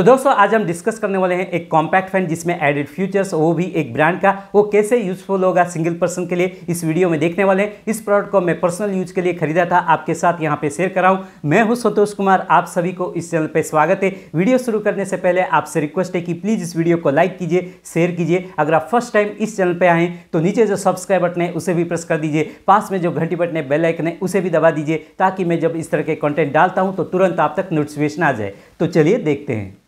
तो दोस्तों आज हम डिस्कस करने वाले हैं एक कॉम्पैक्ट फैन जिसमें एडेड फ्यूचर्स वो भी एक ब्रांड का वो कैसे यूजफुल होगा सिंगल पर्सन के लिए इस वीडियो में देखने वाले हैं इस प्रोडक्ट को मैं पर्सनल यूज के लिए खरीदा था आपके साथ यहाँ पे शेयर कराऊँ मैं हूँ संतोष कुमार आप सभी को इस चैनल पर स्वागत है वीडियो शुरू करने से पहले आपसे रिक्वेस्ट है कि प्लीज़ इस वीडियो को लाइक कीजिए शेयर कीजिए अगर आप फर्स्ट टाइम इस चैनल पर आएँ तो नीचे जो सब्सक्राइब बटन है उसे भी प्रेस कर दीजिए पास में जो घंटी बटन है बेलाइकन है उसे भी दबा दीजिए ताकि मैं जब इस तरह के कॉन्टेंट डालता हूँ तो तुरंत आप तक नोटिफिकेशन आ जाए तो चलिए देखते हैं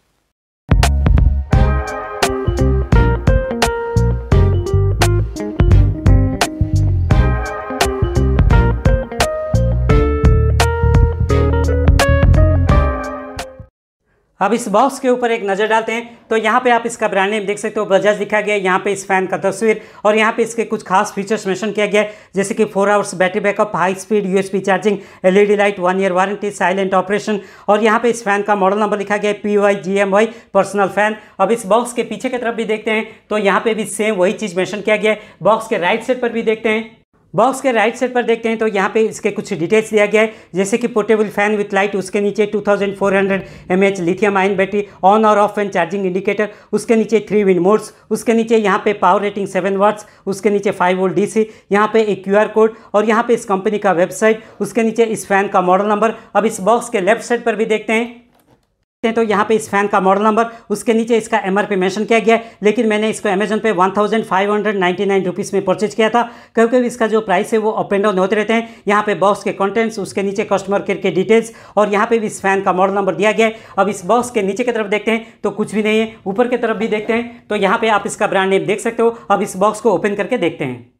अब इस बॉक्स के ऊपर एक नज़र डालते हैं तो यहाँ पे आप इसका ब्रांड नेम देख सकते हो बजाज लिखा गया है यहाँ पे इस फैन का तस्वीर और यहाँ पे इसके कुछ खास फीचर्स मेंशन किया गया है जैसे कि four hours battery backup high speed USB charging LED light one year warranty silent operation और यहाँ पे इस फैन का मॉडल नंबर लिखा गया है P Y G M Y personal fan अब इस बॉक्स के पीछे की तरफ भी देखते हैं तो यहाँ पर भी सेम वही चीज़ मैंशन किया गया है बॉक्स के राइट साइड पर भी देखते हैं बॉक्स के राइट साइड पर देखते हैं तो यहाँ पे इसके कुछ डिटेल्स दिया गया है जैसे कि पोर्टेबल फैन विथ लाइट उसके नीचे 2400 thousand lithium ion battery on और ऑफ एंड चार्जिंग इंडिकेटर उसके नीचे थ्री विन मोड्स उसके नीचे यहाँ पे पावर रेटिंग सेवन वाट्स उसके नीचे फाइव वोल्ट सी यहाँ पे एक क्यू कोड और यहाँ पे इस कंपनी का वेबसाइट उसके नीचे इस फैन का मॉडल नंबर अब इस बॉक्स के लेफ्ट साइड पर भी देखते हैं देखते हैं तो यहाँ पे इस फैन का मॉडल नंबर उसके नीचे इसका एम आर मेंशन किया गया है लेकिन मैंने इसको अमेजन पे one thousand five hundred ninety nine rupees में परचेज किया था क्योंकि इसका जो प्राइस है वो अप एंड डाउन होते रहते हैं यहाँ पे बॉक्स के कंटेंट्स उसके नीचे कस्टमर केयर के डिटेल्स और यहाँ पे भी इस फैन का मॉडल नंबर दिया गया है अब इस बॉक्स के नीचे की तरफ देखते हैं तो कुछ भी नहीं है ऊपर की तरफ भी देखते हैं तो यहाँ पर आप इसका ब्रांड नेम देख सकते हो अब इस बॉक्स को ओपन करके देखते हैं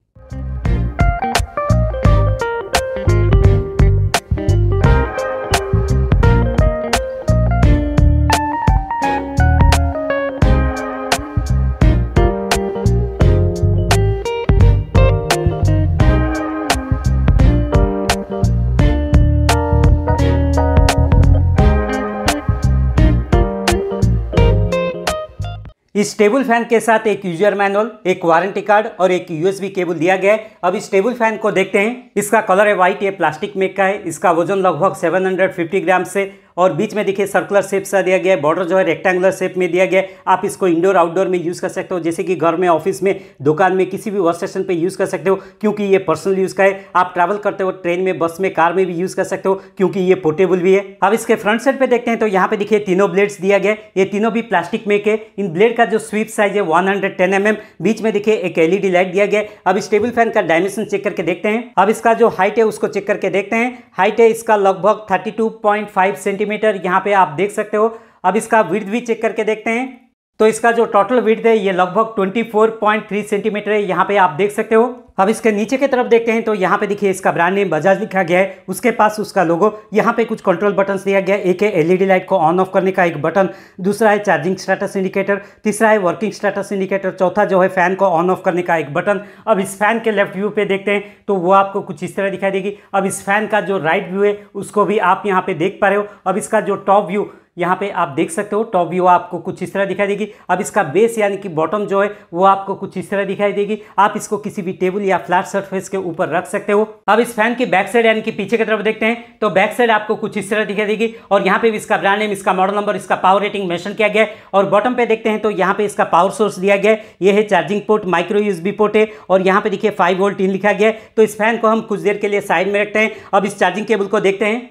इस टेबल फैन के साथ एक यूजर मैनुअल एक वारंटी कार्ड और एक यूएसबी केबल दिया गया है अब इस टेबल फैन को देखते हैं इसका कलर है व्हाइट ये प्लास्टिक मेक का है इसका वजन लगभग 750 ग्राम से और बीच में देखिए सर्कुलर शेप सा दिया गया है बॉर्डर जो है रेक्टेंगुलर शेप में दिया गया है आप इसको इंडोर आउटडोर में यूज़ कर सकते हो जैसे कि घर में ऑफिस में दुकान में किसी भी वर्क स्टेशन पर यूज़ कर सकते हो क्योंकि ये पर्सनल यूज़ का है आप ट्रैवल करते हो ट्रेन में बस में कार में भी यूज़ कर सकते हो क्योंकि ये पोर्टेबल भी है अब इसके फ्रंट साइड पर देखते हैं तो यहाँ पे देखिए तीनों ब्लेड्स दिया गया ये तीनों भी प्लास्टिक में के इन ब्लेड का जो स्वीप साइज है one hundred ten M M बीच में देखिए एक एलईडी लाइट दिया गया अब इस टेबल फैन का डायमेंशन चेक करके देखते हैं अब इसका जो हाइट है उसको चेक करके देखते हैं हाइट है इसका लगभग thirty two point five centi centimetre यहाँ पे आप देख सकते हो अब इसका विर्ध भी चेक करके देखते हैं तो इसका जो टोटल विड्थ है ये लगभग 24.3 सेंटीमीटर है यहाँ पे आप देख सकते हो अब इसके नीचे की तरफ देखते हैं तो यहाँ पे देखिए इसका ब्रांड नेम बजाज लिखा गया है उसके पास उसका लोगो यहाँ पे कुछ कंट्रोल बटन दिया गया है एक है एलईडी लाइट को ऑन ऑफ करने का एक बटन दूसरा है चार्जिंग स्टेटस इंडिकेटर तीसरा है वर्किंग स्टेटस इंडिकेटर चौथा जो है फैन को ऑन ऑफ करने का एक बटन अब इस फैन के लेफ्ट व्यू पे देखते हैं तो वो आपको कुछ इस तरह दिखाई देगी अब इस फैन का जो राइट व्यू है उसको भी आप यहाँ पे देख पा रहे हो अब इसका जो टॉप व्यू यहाँ पे आप देख सकते हो टॉप व्यू आपको कुछ इस तरह दिखाई देगी अब इसका बेस यानी कि बॉटम जो है वो आपको कुछ इस तरह दिखाई देगी आप इसको किसी भी टेबल या फ्लैट सरफेस के ऊपर रख सकते हो अब इस फैन की बैक साइड यानी कि पीछे की तरफ देखते हैं तो बैक साइड आपको कुछ इस तरह दिखाई देगी और यहाँ पे भी इसका ब्रांड नेम इसका मॉडल नंबर इसका पावर रेटिंग मैशन किया गया और बॉटम पे देखते हैं तो यहाँ पे इसका पावर सोर्स दिया गया ये है charging port micro USB port है और यहाँ पे देखिए फाइव वोल्ट इन लिखा गया तो इस फैन को हम कुछ देर के लिए साइड में रखते हैं अब इस चार्जिंग केबल को देखते हैं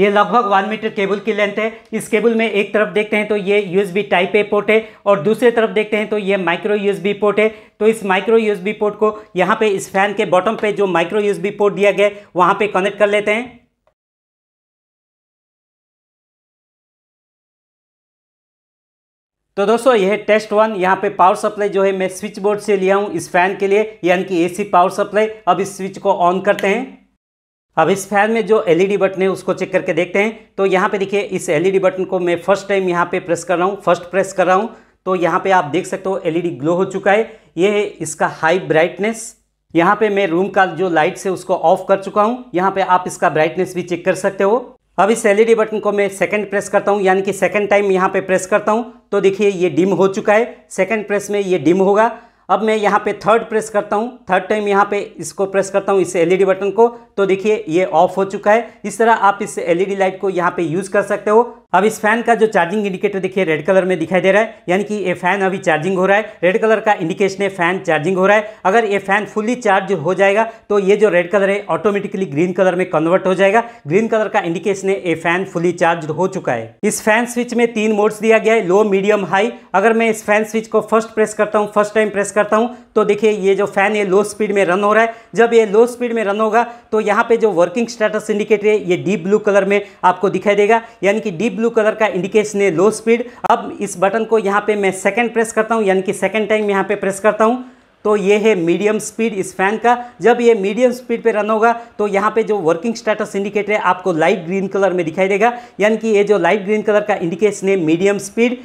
ये लगभग वन मीटर केबल की लेंथ है इस केबल में एक तरफ देखते हैं तो ये यूएसबी टाइप ए पोर्ट है और दूसरे तरफ देखते हैं तो ये माइक्रो यूएसबी पोर्ट है तो इस माइक्रो यूएसबी पोर्ट को यहाँ पे इस फैन के बॉटम पे जो माइक्रो यूएसबी पोर्ट दिया गया है वहाँ पे कनेक्ट कर लेते हैं तो दोस्तों यह टेस्ट वन यहाँ पे पावर सप्लाई जो है मैं स्विच बोर्ड से लिया हूँ इस फैन के लिए यानी कि एसी पावर सप्लाई अब इस स्विच को ऑन करते हैं अब इस फैन में जो एलईडी बटन है उसको चेक करके देखते हैं तो यहाँ पे देखिए इस एलईडी बटन को मैं फर्स्ट टाइम यहाँ पे प्रेस कर रहा हूँ फर्स्ट प्रेस कर रहा हूँ तो यहाँ पे आप देख सकते हो एलईडी ग्लो हो चुका है ये है इसका हाई ब्राइटनेस यहाँ पे मैं रूम का जो लाइट्स है उसको ऑफ कर चुका हूँ यहाँ पे आप इसका ब्राइटनेस भी चेक कर सकते हो अब इस एल बटन को मैं सेकेंड प्रेस करता हूँ यानी कि सेकेंड टाइम यहाँ पे प्रेस करता हूँ तो देखिए ये डिम हो चुका है सेकेंड प्रेस में ये डिम होगा अब मैं यहाँ पे थर्ड प्रेस करता हूँ थर्ड टाइम यहाँ पे इसको प्रेस करता हूँ इस एलईडी बटन e को तो देखिए ये ऑफ हो चुका है इस तरह आप इस एलईडी लाइट e को यहाँ पे यूज़ कर सकते हो अब इस फैन का जो चार्जिंग इंडिकेटर देखिए रेड कलर में दिखाई दे रहा है यानी कि ये फैन अभी चार्जिंग हो रहा है रेड कलर का इंडिकेशन है फैन चार्जिंग हो रहा है अगर ये फैन फुल्ली चार्ज हो जाएगा तो ये जो रेड कलर है ऑटोमेटिकली ग्रीन कलर में कन्वर्ट हो जाएगा ग्रीन कलर का इंडिकेशन है ये फैन फुली चार्ज हो चुका है इस फैन स्विच में तीन मोड्स दिया गया है लो मीडियम हाई अगर मैं इस फैन स्विच को फर्स्ट प्रेस करता हूँ फर्स्ट टाइम प्रेस करता हूँ तो देखिए ये जो फैन है लो स्पीड में रन हो रहा है जब ये लो स्पीड में रन होगा तो यहाँ पे जो वर्किंग स्टेटस इंडिकेटर है ये डीप ब्लू कलर में आपको दिखाई देगा यानी कि डीप ब्लू कलर का इंडिकेशन है लो स्पीड अब इस बटन को यहाँ पे मैं सेकंड प्रेस करता हूँ यानी कि सेकंड टाइम यहाँ पे प्रेस करता हूँ तो ये है मीडियम स्पीड इस फैन का जब ये मीडियम स्पीड पे रन होगा तो यहाँ पे जो वर्किंग स्टेटस इंडिकेटर है आपको लाइट ग्रीन कलर में दिखाई देगा यानी कि ये जो लाइट ग्रीन कलर का इंडिकेशन है मीडियम स्पीड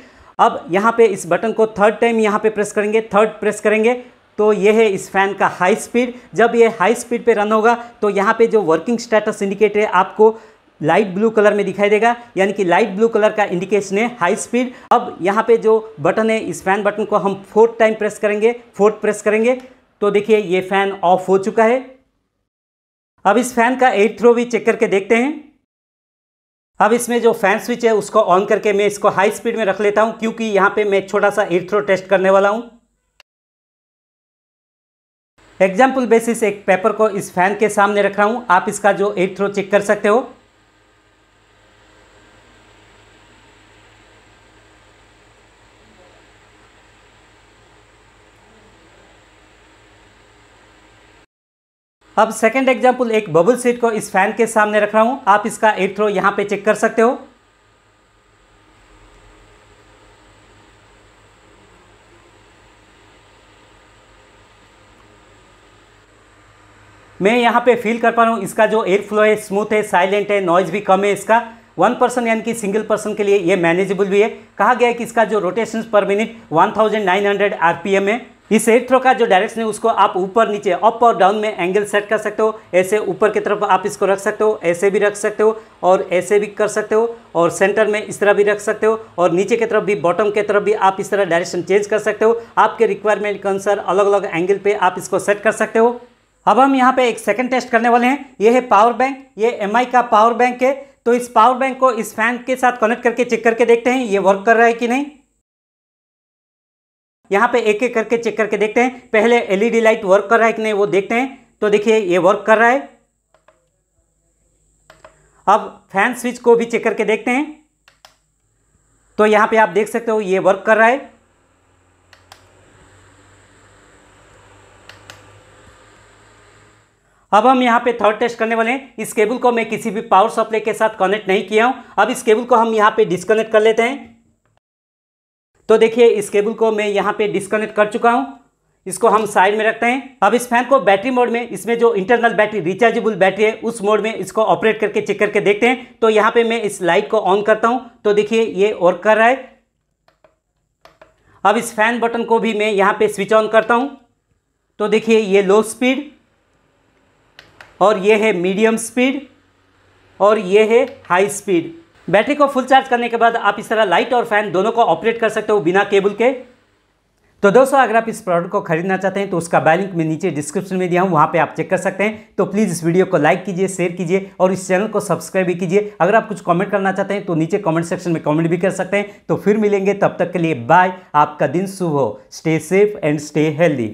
अब यहाँ पर इस बटन को थर्ड टाइम यहाँ पर प्रेस करेंगे थर्ड प्रेस करेंगे तो ये है इस फैन का हाई स्पीड जब ये हाई स्पीड पे रन होगा तो यहाँ पे जो वर्किंग स्टेटस इंडिकेटर है आपको लाइट ब्लू कलर में दिखाई देगा यानी कि लाइट ब्लू कलर का इंडिकेशन है हाई स्पीड अब यहाँ पे जो बटन है इस फैन बटन को हम फोर्थ टाइम प्रेस करेंगे फोर्थ प्रेस करेंगे तो देखिए ये फैन ऑफ हो चुका है अब इस फैन का एट थ्रो भी चेक करके देखते हैं अब इसमें जो फैन स्विच है उसको ऑन करके मैं इसको हाई स्पीड में रख लेता हूँ क्योंकि यहाँ पर मैं छोटा सा एट थ्रो टेस्ट करने वाला हूँ एग्जाम्पल बेसिस एक पेपर को इस फैन के सामने रख रहा हूँ आप इसका जो एट थ्रो चेक कर सकते हो अब सेकंड एग्जांपल एक बबल सीट को इस फैन के सामने रख रहा हूं आप इसका एयर थ्रो यहां पे चेक कर सकते हो मैं यहाँ पे फील कर पा रहा हूँ इसका जो एयर फ्लो है स्मूथ है साइलेंट है नॉइज भी कम है इसका वन पर्सन यानी कि सिंगल पर्सन के लिए ये मैनेजेबल भी है कहा गया है कि इसका जो रोटेशन पर मिनट 1900 आरपीएम है इस एयर थ्रो का जो डायरेक्शन है उसको आप ऊपर नीचे अप और डाउन में एंगल सेट कर सकते हो ऐसे ऊपर की तरफ आप इसको रख सकते हो ऐसे भी रख सकते हो और ऐसे भी कर सकते हो और सेंटर में इस तरह भी रख सकते हो और नीचे की तरफ भी बॉटम की तरफ भी आप इस तरह डायरेक्शन चेंज कर सकते हो आपके रिक्वायरमेंट के अनुसार अलग अलग एंगल पर आप इसको सेट कर सकते हो अब हम यहाँ पे एक सेकेंड टेस्ट करने वाले हैं ये है पावर बैंक ये एम का पावर बैंक है तो इस पावर बैंक को इस फैन के साथ कनेक्ट करके चेक करके देखते हैं ये वर्क कर रहा है कि नहीं यहाँ पे एक एक करके चेक करके देखते हैं पहले एलईडी लाइट वर्क कर रहा है कि नहीं वो देखते हैं तो देखिए ये वर्क कर रहा है अब फैन स्विच को भी चेक करके देखते हैं तो यहाँ पे आप देख सकते हो ये वर्क कर रहा है अब हम यहाँ पे थर्ड टेस्ट करने वाले हैं इस केबल को मैं किसी भी पावर सप्लाई के साथ कनेक्ट नहीं किया हूँ अब इस केबल को हम यहाँ पे डिस्कनेक्ट कर लेते हैं तो देखिए इस केबल को मैं यहाँ पे डिस्कनेक्ट कर चुका हूँ इसको हम साइड में रखते हैं अब इस फैन को बैटरी मोड में इसमें जो इंटरनल बैटरी रिचार्जेबल बैटरी है उस मोड में इसको ऑपरेट करके चेक करके देखते हैं तो यहाँ पे मैं इस लाइट को ऑन करता हूँ तो देखिए ये वर्क कर रहा है अब इस फैन बटन को भी मैं यहाँ पे स्विच ऑन करता हूँ तो देखिए ये लो स्पीड और ये है मीडियम स्पीड और ये है हाई स्पीड बैटरी को फुल चार्ज करने के बाद आप इस तरह लाइट और फैन दोनों को ऑपरेट कर सकते हो बिना केबल के तो दोस्तों अगर आप इस प्रोडक्ट को खरीदना चाहते हैं तो उसका बाय लिंक मैं नीचे डिस्क्रिप्शन में दिया हूँ वहाँ पे आप चेक कर सकते हैं तो प्लीज़ इस वीडियो को लाइक कीजिए शेयर कीजिए और इस चैनल को सब्सक्राइब भी कीजिए अगर आप कुछ कमेंट करना चाहते हैं तो नीचे कमेंट सेक्शन में कमेंट भी कर सकते हैं तो फिर मिलेंगे तब तक के लिए बाय आपका दिन शुभ हो stay safe and stay healthy